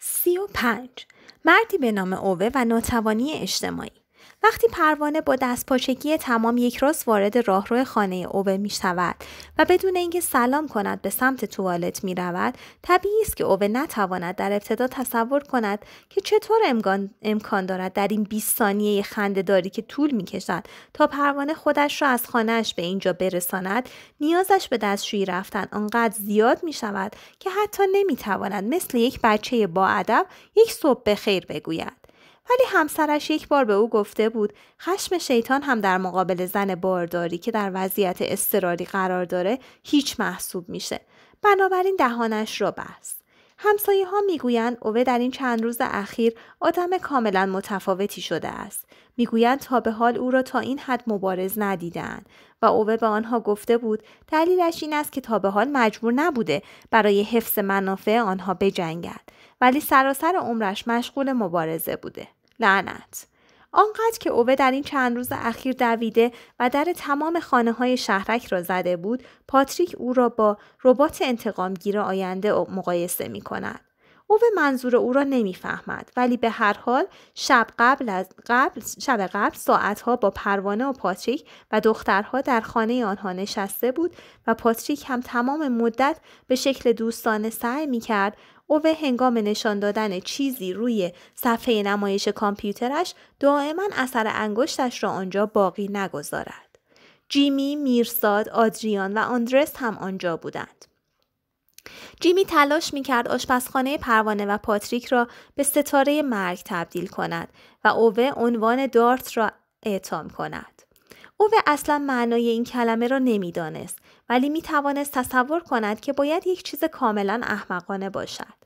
35. مردی به نام اوه و ناتوانی اجتماعی وقتی پروانه با دستپاچگی تمام یک راست وارد راهرو خانه اوبه می شود و بدون اینکه سلام کند به سمت توالت می رود طبیعی است که اوه نتواند در ابتدا تصور کند که چطور امکان دارد در این 20 ثانیه خنده داری که طول می کشد تا پروانه خودش را از خانهش به اینجا برساند نیازش به دستشویی رفتن آنقدر زیاد می شود که حتی نمی تواند مثل یک بچه با ادب یک صبح به خیر بگوید ولی همسرش یک بار به او گفته بود خشم شیطان هم در مقابل زن بارداری که در وضعیت استراری قرار داره هیچ محسوب میشه بنابراین دهانش را بست همسایه ها میگویند اوه در این چند روز اخیر آدم کاملا متفاوتی شده است میگویند تا به حال او را تا این حد مبارز ندیدن. و اوه به آنها گفته بود دلیلش این است که تا به حال مجبور نبوده برای حفظ منافع آنها بجنگد ولی سراسر عمرش مشغول مبارزه بوده لعنت آنقدر که اوه در این چند روز اخیر دویده و در تمام خانه های شهرک را زده بود پاتریک او را با ربات انتقامگیر آینده مقایسه می کند. او منظور او را نمیفهمد ولی به هر حال شب قبل از قبل شب قبل ساعتها با پروانه و پاتریک و دخترها در خانه آنها نشسته بود و پاتریک هم تمام مدت به شکل دوستانه سعی می کرد او هنگام نشان دادن چیزی روی صفحه نمایش کامپیوترش دائما اثر انگشتش را آنجا باقی نگذارد. جیمی، میرساد، آدریان و آندرس هم آنجا بودند. جیمی تلاش میکرد کرد آشپزخانه پروانه و پاتریک را به ستاره مرگ تبدیل کند و اوه عنوان دارت را اعتام کند. او اصلا معنای این کلمه را نمیدانست ولی می تصور کند که باید یک چیز کاملا احمقانه باشد.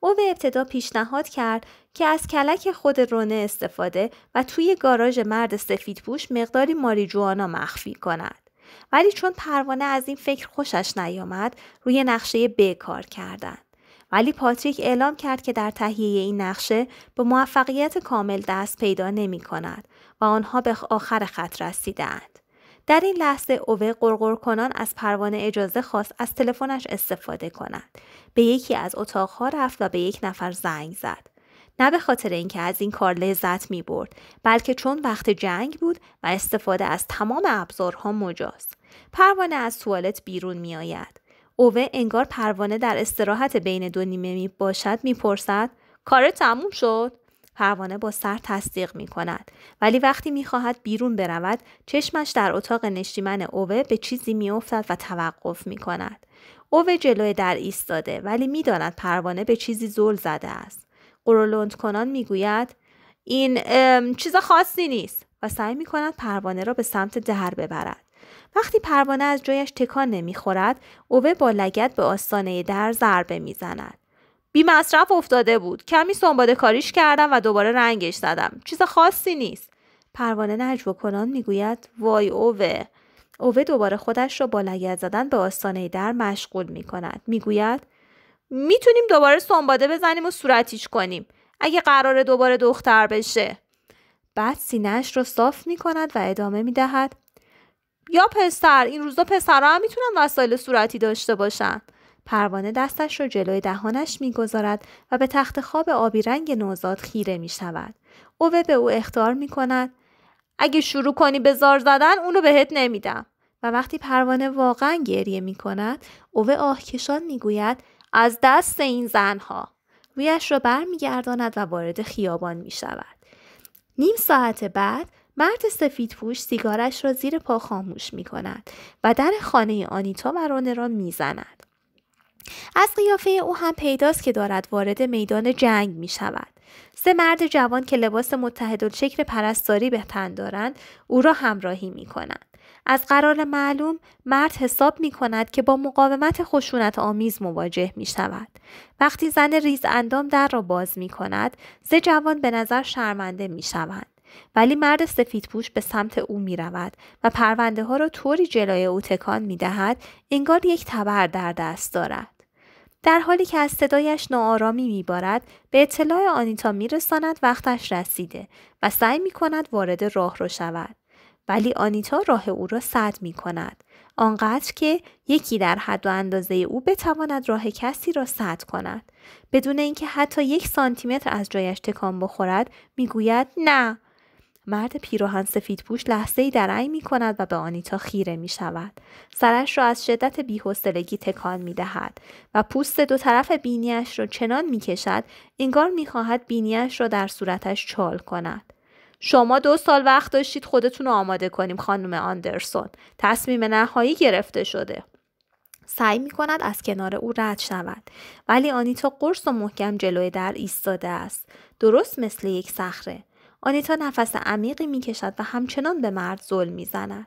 او به ابتدا پیشنهاد کرد که از کلک خود رونه استفاده و توی گاراژ مرد سفیدپوش مقداری ماریجوانا مخفی کند. ولی چون پروانه از این فکر خوشش نیامد روی نقشه ب کار کردند. ولی پاتریک اعلام کرد که در تهیه این نقشه به موفقیت کامل دست پیدا نمی کند و آنها به آخر خط رسیدند. در این لحظه اوه قرقر کنان از پروانه اجازه خواست از تلفنش استفاده کند به یکی از اتاقها رفت و به یک نفر زنگ زد نه به خاطر اینکه از این کار لذت می برد بلکه چون وقت جنگ بود و استفاده از تمام ابزارها مجاز پروانه از توالت بیرون می آید اوه انگار پروانه در استراحت بین دو نیمه می باشد می پرسد کار تموم شد پروانه با سر تصدیق می کند. ولی وقتی می خواهد بیرون برود چشمش در اتاق نشیمن اوه به چیزی می افتد و توقف می کند. اوه جلوی در ایستاده ولی داند پروانه به چیزی زل زده است. قرولند کنان می گوید این چیز خاصی نیست و سعی می کند پروانه را به سمت در ببرد. وقتی پروانه از جایش تکان نمیخورد اوه با لگت به آستانه در ضربه میزند بی مصرف افتاده بود کمی سنباده کاریش کردم و دوباره رنگش زدم چیز خاصی نیست پروانه نجوا کنان میگوید وای اوه اوه دوباره خودش را با لگت زدن به آستانه در مشغول میکند میگوید میتونیم دوباره سنباده بزنیم و صورتیش کنیم اگه قرار دوباره دختر بشه بعد سینهش رو صاف می و ادامه می یا پسر این روزا پسرا هم میتونن وسایل صورتی داشته باشن پروانه دستش را جلوی دهانش میگذارد و به تخت خواب آبی رنگ نوزاد خیره می شود. به او اختار می کند اگه شروع کنی به زار زدن اونو بهت نمیدم و وقتی پروانه واقعا گریه می کند اوه آهکشان می از دست این زنها رویش را برمیگرداند و وارد خیابان می شود. نیم ساعت بعد مرد سفید پوش سیگارش را زیر پا خاموش می کند و در خانه آنیتا و رونه را میزند. از قیافه او هم پیداست که دارد وارد میدان جنگ می شود. سه مرد جوان که لباس متحد شکل پرستاری به تن دارند او را همراهی می کنند. از قرار معلوم مرد حساب می کند که با مقاومت خشونت آمیز مواجه می شود. وقتی زن ریز اندام در را باز می کند، سه جوان به نظر شرمنده می شوند. ولی مرد سفید پوش به سمت او می رود و پرونده ها را طوری جلوی او تکان می دهد انگار یک تبر در دست دارد. در حالی که از صدایش ناآرامی میبارد به اطلاع آنیتا میرساند وقتش رسیده و سعی می کند وارد راه رو شود. ولی آنیتا راه او را سد می کند. آنقدر که یکی در حد و اندازه او بتواند راه کسی را سد کند. بدون اینکه حتی یک سانتیمتر از جایش تکان بخورد میگوید نه مرد پیراهن سفید پوش لحظه ای درعی می کند و به آنیتا خیره می شود. سرش را از شدت بیحوصلگی تکان می دهد و پوست دو طرف بینیش را چنان می کشد انگار می خواهد بینیش را در صورتش چال کند. شما دو سال وقت داشتید خودتون رو آماده کنیم خانم آندرسون. تصمیم نهایی گرفته شده. سعی می کند از کنار او رد شود ولی آنیتا قرص و محکم جلوی در ایستاده است درست مثل یک صخره آنیتا نفس عمیقی میکشد و همچنان به مرد می میزند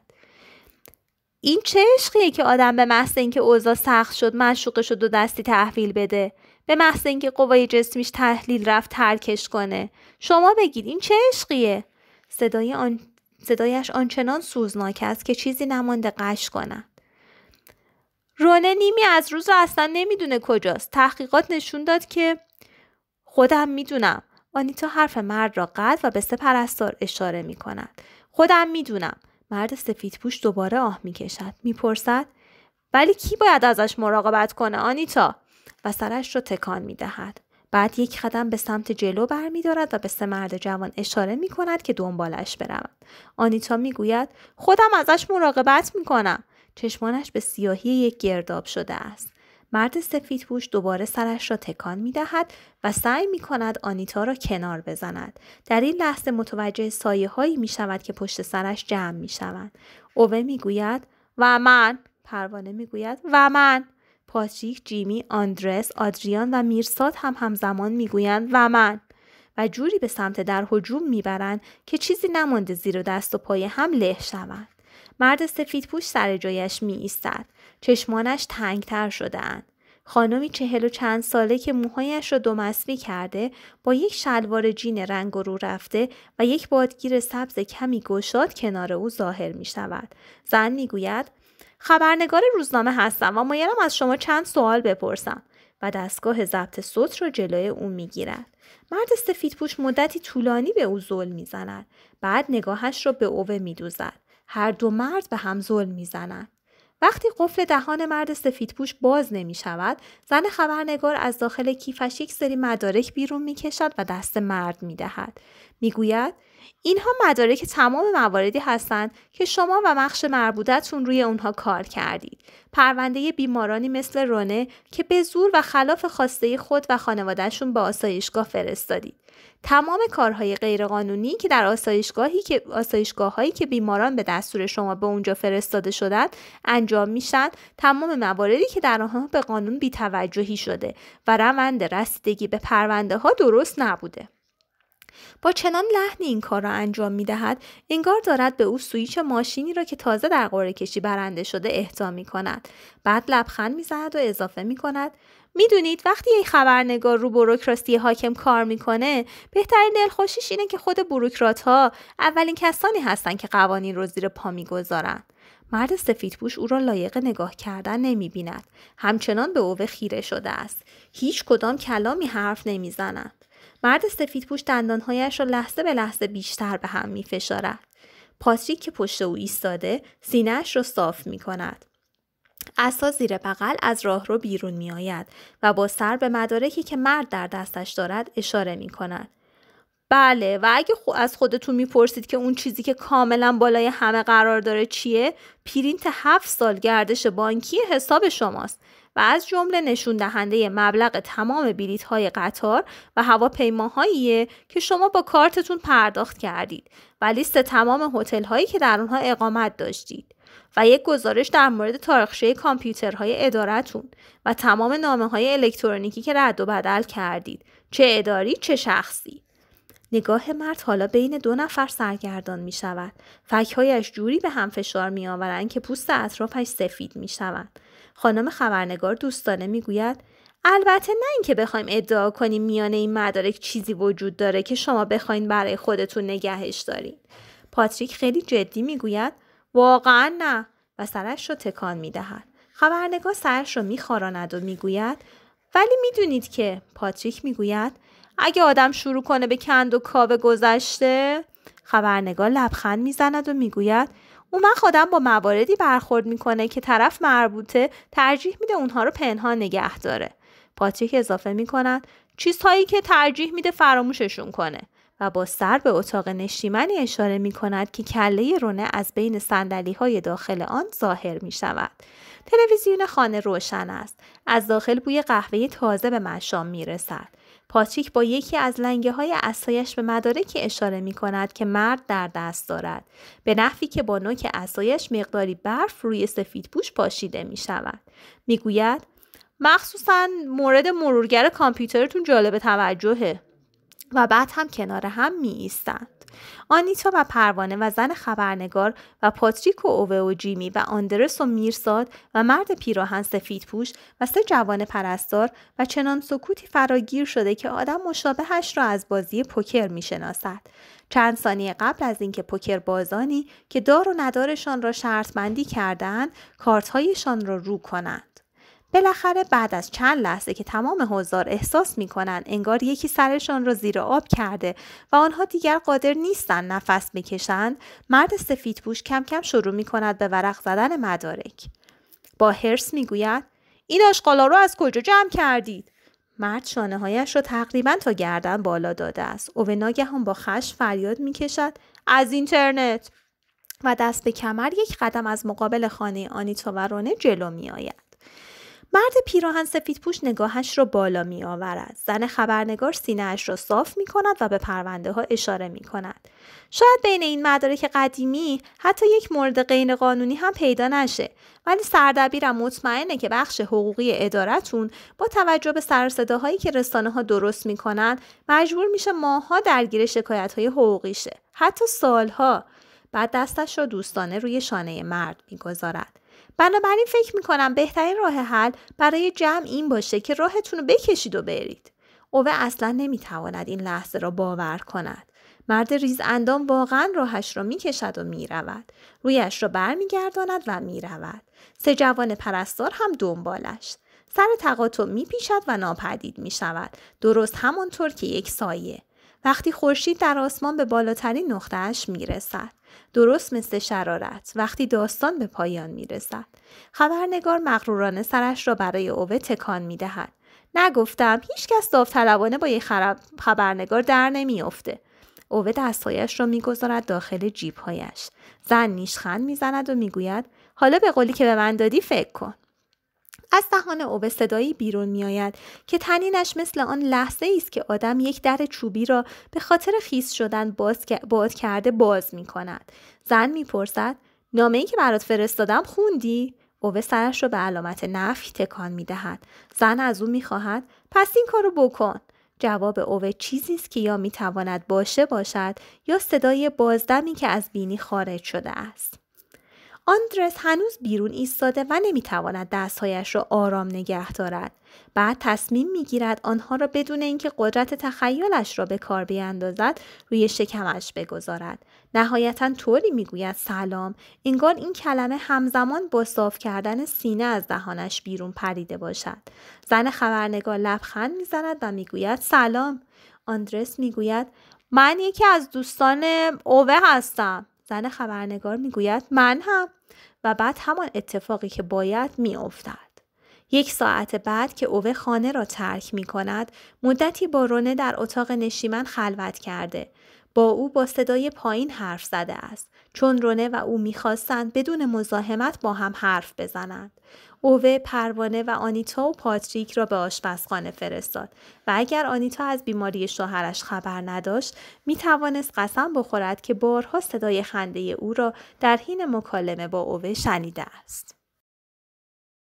این چه عشقیه که آدم به محض اینکه اوضاع سخت شد مشوقش شد دو دستی تحویل بده به محض اینکه قوای جسمیش تحلیل رفت ترکش کنه شما بگید این چه عشقیه صدای آن... صدایش آنچنان سوزناک است که چیزی نمانده قش کند رونه نیمی از روز رو اصلا نمیدونه کجاست تحقیقات نشون داد که خودم میدونم آنیتا حرف مرد را قطع و به سه پرستار اشاره می کند. خودم دونم مرد سفید پوش دوباره آه می کشد. می پرسد. ولی کی باید ازش مراقبت کنه آنیتا؟ و سرش را تکان می دهد. بعد یک قدم به سمت جلو برمیدارد و به سه مرد جوان اشاره می کند که دنبالش بروند. آنیتا می گوید خودم ازش مراقبت می کنم. چشمانش به سیاهی یک گرداب شده است. مرد سفید پوش دوباره سرش را تکان می دهد و سعی می کند آنیتا را کنار بزند. در این لحظه متوجه سایه هایی می شود که پشت سرش جمع می شود. اوه می گوید و من پروانه می گوید و من پاتریک، جیمی، آندرس، آدریان و میرساد هم همزمان گویند و من و جوری به سمت در می برند که چیزی نمانده زیر و دست و پای هم له شوند. مرد سفید پوش سر جایش می ایستد. چشمانش تنگتر شدهاند. خانمی چهل و چند ساله که موهایش را دومسری کرده با یک شلوار جین رنگ رو رفته و یک بادگیر سبز کمی گشاد کنار او ظاهر می شود. زن می گوید خبرنگار روزنامه هستم و مایرم از شما چند سوال بپرسم و دستگاه ضبط صوت را جلوی او گیرد مرد پوش مدتی طولانی به او زل زند بعد نگاهش را به اوه میدوزد هر دو مرد به هم ظلم میزنند وقتی قفل دهان مرد سفیدپوش باز نمی شود، زن خبرنگار از داخل کیفش یک سری مدارک بیرون می کشد و دست مرد می دهد. می گوید اینها مدارک تمام مواردی هستند که شما و مخش مربودتون روی اونها کار کردید. پرونده بیمارانی مثل رونه که به زور و خلاف خواسته خود و خانوادهشون به آسایشگاه فرستادید. تمام کارهای غیرقانونی که در آسایشگاهی که آسایشگاه هایی که بیماران به دستور شما به اونجا فرستاده شدند انجام میشن تمام مواردی که در آنها به قانون بیتوجهی شده و روند رسیدگی به پرونده ها درست نبوده با چنان لحنی این کار را انجام می دهد انگار دارد به او سویچ ماشینی را که تازه در قاره کشی برنده شده اهدا می کند بعد لبخند می زند و اضافه می کند میدونید وقتی یک خبرنگار رو بروکراسی حاکم کار میکنه بهترین دلخوشیش اینه که خود بروکرات ها اولین کسانی هستند که قوانین رو زیر پا میگذارند مرد سفیدپوش او را لایق نگاه کردن نمی بیند. همچنان به اوه خیره شده است. هیچ کدام کلامی حرف نمی زنند. مرد سفیدپوش دندانهایش را لحظه به لحظه بیشتر به هم می فشارد. پاتریک که پشت او ایستاده سینهاش را صاف می کند. اسا زیر بغل از راه رو بیرون می آید و با سر به مدارکی که مرد در دستش دارد اشاره می کند. بله و اگه از خودتون میپرسید که اون چیزی که کاملا بالای همه قرار داره چیه پرینت هفت سال گردش بانکی حساب شماست و از جمله نشون دهنده مبلغ تمام بلیط های قطار و هواپیماهایی که شما با کارتتون پرداخت کردید و لیست تمام هتل هایی که در اونها اقامت داشتید و یک گزارش در مورد تاریخچه کامپیوترهای ادارتون و تمام نامه های الکترونیکی که رد و بدل کردید چه اداری چه شخصی نگاه مرد حالا بین دو نفر سرگردان می شود. فکهایش جوری به هم فشار می که پوست اطرافش سفید می شود. خانم خبرنگار دوستانه می گوید البته نه اینکه بخوایم ادعا کنیم میان این مدارک چیزی وجود داره که شما بخواین برای خودتون نگهش دارین. پاتریک خیلی جدی میگوید واقعا نه و سرش رو تکان می دهد. خبرنگار سرش رو میخاراند و میگوید ولی میدونید که پاتریک میگوید اگه آدم شروع کنه به کند و کاوه گذشته خبرنگار لبخند میزند و میگوید اون من خودم با مواردی برخورد میکنه که طرف مربوطه ترجیح میده اونها رو پنهان نگه داره پاتریک اضافه میکند چیزهایی که ترجیح میده فراموششون کنه و با سر به اتاق نشیمنی اشاره می کند که کله رونه از بین سندلی های داخل آن ظاهر می شود. تلویزیون خانه روشن است. از داخل بوی قهوه تازه به مشام می رسد. پاتریک با یکی از لنگه های اسایش به مدارکی اشاره می کند که مرد در دست دارد. به نحوی که با نوک اسایش مقداری برف روی سفید پوش پاشیده می شود. می گوید مخصوصا مورد مرورگر کامپیوترتون جالب توجهه. و بعد هم کنار هم می ایستند. آنیتا و پروانه و زن خبرنگار و پاتریک و اوه و جیمی و آندرس و میرساد و مرد پیراهن سفید پوش و سه جوان پرستار و چنان سکوتی فراگیر شده که آدم مشابهش را از بازی پوکر می شناسد. چند ثانیه قبل از اینکه پوکر بازانی که دار و ندارشان را شرط بندی کردند کارتهایشان را رو کنند. بالاخره بعد از چند لحظه که تمام حضار احساس کنن انگار یکی سرشان را زیر آب کرده و آنها دیگر قادر نیستن نفس بکشند مرد سفید پوش کم کم شروع می کند به ورق زدن مدارک با هرس گوید این آشغالا رو از کجا جمع کردید مرد شانه هایش را تقریبا تا گردن بالا داده است او به هم با خش فریاد می کشد از اینترنت و دست به کمر یک قدم از مقابل خانه آنیتا و رونه جلو آید. مرد پیراهن سفید پوش نگاهش را بالا می آورد. زن خبرنگار سینهاش را صاف می کند و به پرونده ها اشاره می کند. شاید بین این مدارک قدیمی حتی یک مورد قانونی هم پیدا نشه ولی سردبیرم مطمئنه که بخش حقوقی ادارتون با توجه به سرصداهایی که رسانه ها درست می کنند مجبور میشه ماها درگیر شکایت های حقوقی شه. حتی سالها بعد دستش را دوستانه روی شانه مرد میگذارد بنابراین فکر میکنم بهترین راه حل برای جمع این باشه که راهتون رو بکشید و برید اوه اصلا نمیتواند این لحظه را باور کند مرد ریز اندام واقعا راهش را میکشد و میرود رویش را برمیگرداند و میرود سه جوان پرستار هم دنبالش سر تقاطع میپیشد و ناپدید میشود درست همانطور که یک سایه وقتی خورشید در آسمان به بالاترین نقطهاش میرسد درست مثل شرارت وقتی داستان به پایان میرسد خبرنگار مغرورانه سرش را برای اوه تکان میدهد نگفتم هیچکس داوطلبانه با یک خبرنگار در نمیافته اوه دستهایش را میگذارد داخل جیبهایش زن نیشخند میزند و میگوید حالا به قولی که به من دادی فکر کن از دهان او صدایی بیرون آید که تنینش مثل آن لحظه ای است که آدم یک در چوبی را به خاطر خیس شدن باز باد کرده باز می کند. زن پرسد نامه ای که برات فرستادم خوندی؟ اوه سرش را به علامت نفی تکان می دهد. زن از او می خواهد پس این کارو بکن. جواب اوه چیزی است که یا می تواند باشه باشد یا صدای بازدمی که از بینی خارج شده است. آندرس هنوز بیرون ایستاده و نمیتواند دستهایش را آرام نگه دارد بعد تصمیم میگیرد آنها را بدون اینکه قدرت تخیلش را به کار بیاندازد روی شکمش بگذارد نهایتا طوری میگوید سلام انگار این کلمه همزمان با صاف کردن سینه از دهانش بیرون پریده باشد زن خبرنگار لبخند میزند و میگوید سلام آندرس میگوید من یکی از دوستان اوه هستم زن خبرنگار میگوید من هم و بعد همان اتفاقی که باید می افتد. یک ساعت بعد که اوه خانه را ترک می کند، مدتی با رونه در اتاق نشیمن خلوت کرده. با او با صدای پایین حرف زده است چون رونه و او میخواستند بدون مزاحمت با هم حرف بزنند اوه پروانه و آنیتا و پاتریک را به آشپزخانه فرستاد و اگر آنیتا از بیماری شوهرش خبر نداشت می توانست قسم بخورد که بارها صدای خنده او را در حین مکالمه با اوه شنیده است.